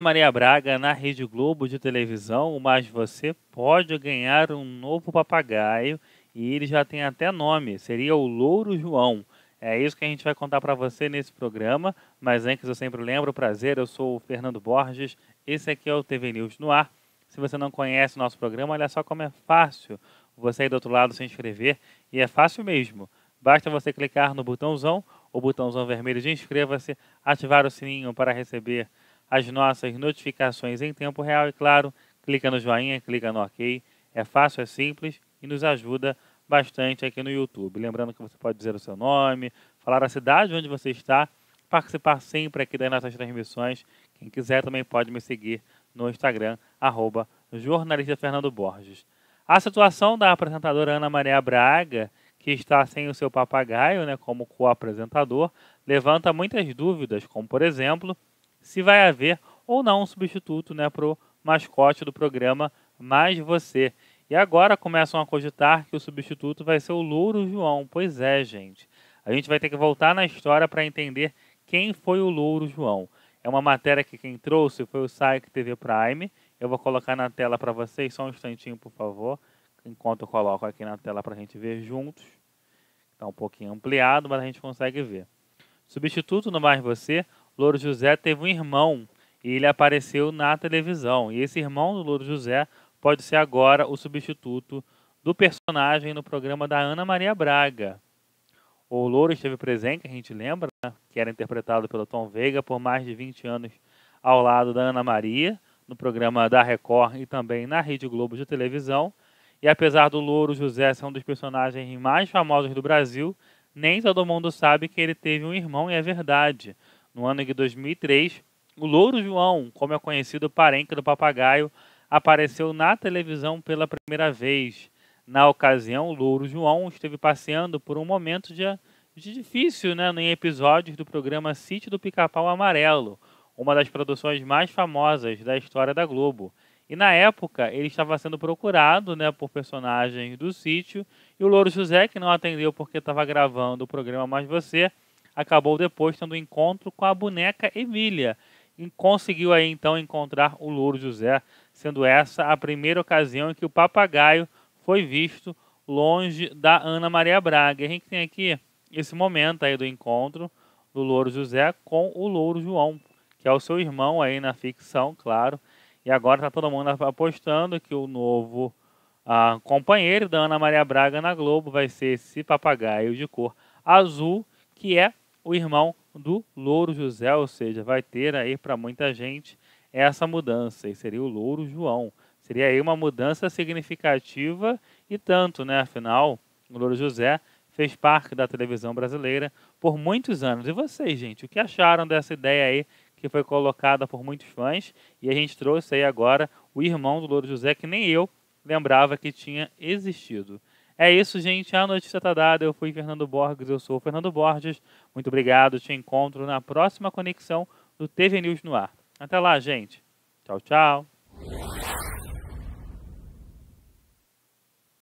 Maria Braga na Rede Globo de televisão, mas você pode ganhar um novo papagaio e ele já tem até nome, seria o Louro João. É isso que a gente vai contar para você nesse programa, mas antes eu sempre lembro, prazer, eu sou o Fernando Borges, esse aqui é o TV News no ar. Se você não conhece o nosso programa, olha só como é fácil você aí do outro lado se inscrever, e é fácil mesmo. Basta você clicar no botãozão, o botãozão vermelho de inscreva-se, ativar o sininho para receber as nossas notificações em tempo real e, claro, clica no joinha, clica no OK. É fácil, é simples e nos ajuda bastante aqui no YouTube. Lembrando que você pode dizer o seu nome, falar a cidade onde você está, participar sempre aqui das nossas transmissões. Quem quiser também pode me seguir no Instagram, arroba jornalista Fernando Borges. A situação da apresentadora Ana Maria Braga, que está sem o seu papagaio né, como co-apresentador, levanta muitas dúvidas, como por exemplo, se vai haver ou não um substituto né, para o mascote do programa Mais Você. E agora começam a cogitar que o substituto vai ser o Louro João. Pois é, gente. A gente vai ter que voltar na história para entender quem foi o Louro João. É uma matéria que quem trouxe foi o Saik TV Prime. Eu vou colocar na tela para vocês, só um instantinho, por favor. Enquanto eu coloco aqui na tela para a gente ver juntos. Está um pouquinho ampliado, mas a gente consegue ver. Substituto no Mais Você, Louro José teve um irmão e ele apareceu na televisão. E esse irmão do Louro José pode ser agora o substituto do personagem no programa da Ana Maria Braga. O Louro esteve presente, a gente lembra, né? que era interpretado pelo Tom Veiga por mais de 20 anos ao lado da Ana Maria, no programa da Record e também na Rede Globo de televisão. E apesar do Louro José ser um dos personagens mais famosos do Brasil, nem todo mundo sabe que ele teve um irmão, e é verdade. No ano de 2003, o Louro João, como é conhecido parente do papagaio, apareceu na televisão pela primeira vez. Na ocasião, o Louro João esteve passeando por um momento de, de difícil né, em episódios do programa Sítio do Pica-Pau Amarelo, uma das produções mais famosas da história da Globo. E na época, ele estava sendo procurado né, por personagens do sítio, e o Louro José, que não atendeu porque estava gravando o programa Mais Você, acabou depois tendo um encontro com a boneca Emília e conseguiu aí então encontrar o louro José, sendo essa a primeira ocasião em que o papagaio foi visto longe da Ana Maria Braga. E a gente tem aqui esse momento aí do encontro do louro José com o louro João, que é o seu irmão aí na ficção, claro. E agora tá todo mundo apostando que o novo ah, companheiro da Ana Maria Braga na Globo vai ser esse papagaio de cor azul que é o irmão do Louro José, ou seja, vai ter aí para muita gente essa mudança, e seria o Louro João. Seria aí uma mudança significativa e tanto, né? Afinal, o Louro José fez parte da televisão brasileira por muitos anos. E vocês, gente, o que acharam dessa ideia aí que foi colocada por muitos fãs? E a gente trouxe aí agora o irmão do Louro José, que nem eu lembrava que tinha existido. É isso, gente. A notícia está dada. Eu fui Fernando Borges, eu sou o Fernando Borges. Muito obrigado. Te encontro na próxima conexão do TV News no ar. Até lá, gente. Tchau, tchau.